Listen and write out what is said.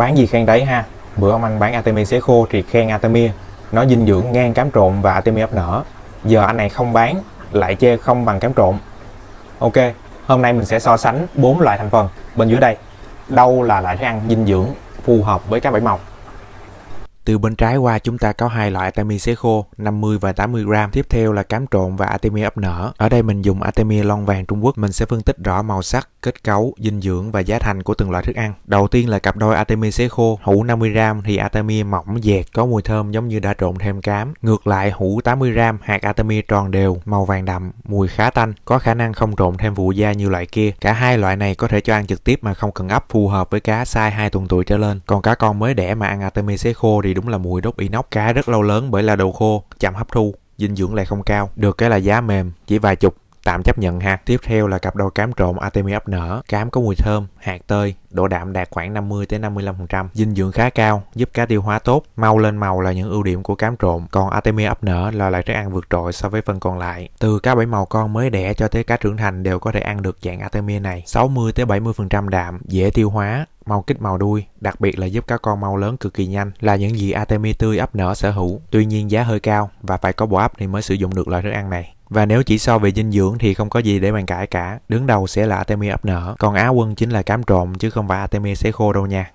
bán gì khen đấy ha bữa ông anh bán atemia xế khô thì khen atemia nó dinh dưỡng ngang cám trộn và atemia ấp nở giờ anh này không bán lại chê không bằng cám trộn ok hôm nay mình sẽ so sánh bốn loại thành phần bên dưới đây đâu là loại thức ăn dinh dưỡng phù hợp với các bảy màu từ bên trái qua chúng ta có hai loại atemia xế khô 50 và 80 gram. Tiếp theo là cám trộn và atemia ấp nở. Ở đây mình dùng atemia lon vàng Trung Quốc. Mình sẽ phân tích rõ màu sắc, kết cấu, dinh dưỡng và giá thành của từng loại thức ăn. Đầu tiên là cặp đôi Artemia sấy khô, hũ 50g thì Artemia mỏng dẹt có mùi thơm giống như đã trộn thêm cám. Ngược lại hũ 80g hạt Artemia tròn đều, màu vàng đậm, mùi khá tanh, có khả năng không trộn thêm phụ da như loại kia. Cả hai loại này có thể cho ăn trực tiếp mà không cần ấp phù hợp với cá size 2 tuần tuổi trở lên. Còn cá con mới đẻ mà ăn Artemia sấy khô thì đúng là mùi đốt nóc Cá rất lâu lớn bởi là đồ khô, chậm hấp thu dinh dưỡng lại không cao được cái là giá mềm chỉ vài chục tạm chấp nhận ha. Tiếp theo là cặp đôi cám trộn Artemia ấp nở, cám có mùi thơm, hạt tươi, độ đạm đạt khoảng 50 tới 55%, dinh dưỡng khá cao, giúp cá tiêu hóa tốt, mau lên màu là những ưu điểm của cám trộn, còn Artemia ấp nở là loại trái ăn vượt trội so với phần còn lại. Từ cá bảy màu con mới đẻ cho tới cá trưởng thành đều có thể ăn được dạng Artemia này, 60 tới 70% đạm, dễ tiêu hóa, mau kích màu đuôi, đặc biệt là giúp các con mau lớn cực kỳ nhanh là những gì Artemia tươi ấp nở sở hữu. Tuy nhiên giá hơi cao và phải có bộ ấp thì mới sử dụng được loại thức ăn này. Và nếu chỉ so về dinh dưỡng thì không có gì để bàn cãi cả. Đứng đầu sẽ là Artemia ấp nở, còn Á quân chính là cám trộn chứ không phải Artemia sẽ khô đâu nha.